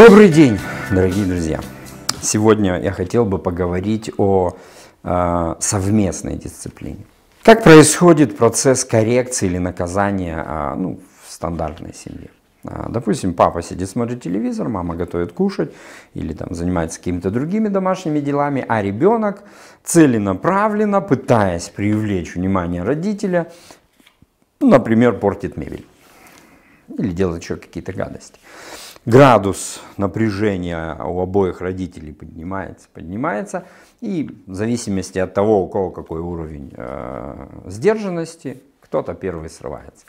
Добрый день, дорогие друзья! Сегодня я хотел бы поговорить о э, совместной дисциплине. Как происходит процесс коррекции или наказания э, ну, в стандартной семье? А, допустим, папа сидит, смотрит телевизор, мама готовит кушать или там, занимается какими-то другими домашними делами, а ребенок целенаправленно, пытаясь привлечь внимание родителя, ну, например, портит мебель или делает еще какие-то гадости градус напряжения у обоих родителей поднимается, поднимается. И в зависимости от того, у кого какой уровень э, сдержанности, кто-то первый срывается.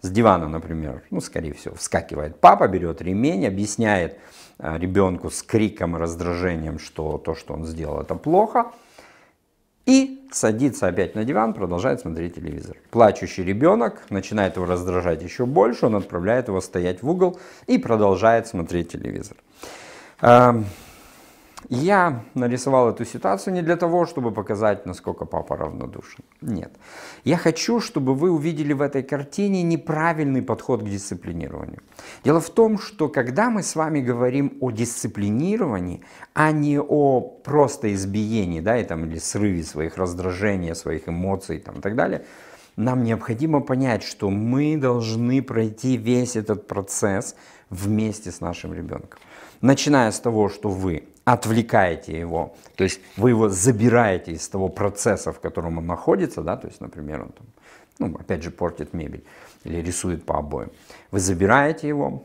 С дивана, например, ну, скорее всего, вскакивает папа, берет ремень, объясняет э, ребенку с криком и раздражением, что то, что он сделал, это плохо – и садится опять на диван, продолжает смотреть телевизор. Плачущий ребенок начинает его раздражать еще больше, он отправляет его стоять в угол и продолжает смотреть телевизор. Я нарисовал эту ситуацию не для того, чтобы показать, насколько папа равнодушен. Нет. Я хочу, чтобы вы увидели в этой картине неправильный подход к дисциплинированию. Дело в том, что когда мы с вами говорим о дисциплинировании, а не о просто избиении, да, и там, или срыве своих раздражений, своих эмоций там, и так далее, нам необходимо понять, что мы должны пройти весь этот процесс вместе с нашим ребенком. Начиная с того, что вы отвлекаете его, то есть вы его забираете из того процесса, в котором он находится, да, то есть, например, он там, ну, опять же, портит мебель или рисует по обоям. Вы забираете его,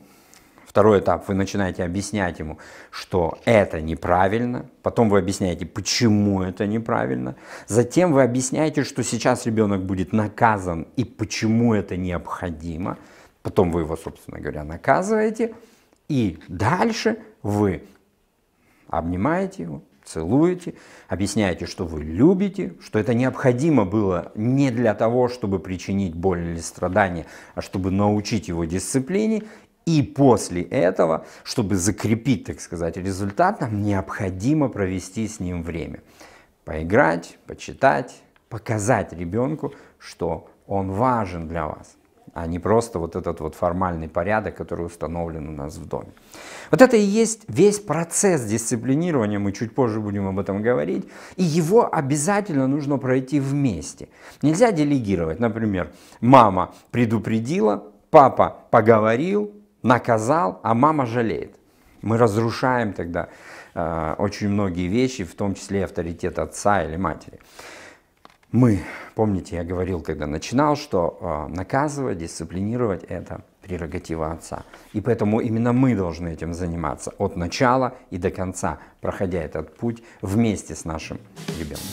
Второй этап, вы начинаете объяснять ему, что это неправильно, потом вы объясняете, почему это неправильно, затем вы объясняете, что сейчас ребенок будет наказан и почему это необходимо, потом вы его, собственно говоря, наказываете, и дальше вы обнимаете его, целуете, объясняете, что вы любите, что это необходимо было не для того, чтобы причинить боль или страдания, а чтобы научить его дисциплине. И после этого, чтобы закрепить, так сказать, результат, нам необходимо провести с ним время. Поиграть, почитать, показать ребенку, что он важен для вас а не просто вот этот вот формальный порядок, который установлен у нас в доме. Вот это и есть весь процесс дисциплинирования, мы чуть позже будем об этом говорить, и его обязательно нужно пройти вместе. Нельзя делегировать, например, мама предупредила, папа поговорил, наказал, а мама жалеет. Мы разрушаем тогда э, очень многие вещи, в том числе авторитет отца или матери. Мы Помните, я говорил, когда начинал, что а, наказывать, дисциплинировать – это прерогатива отца. И поэтому именно мы должны этим заниматься от начала и до конца, проходя этот путь вместе с нашим ребенком.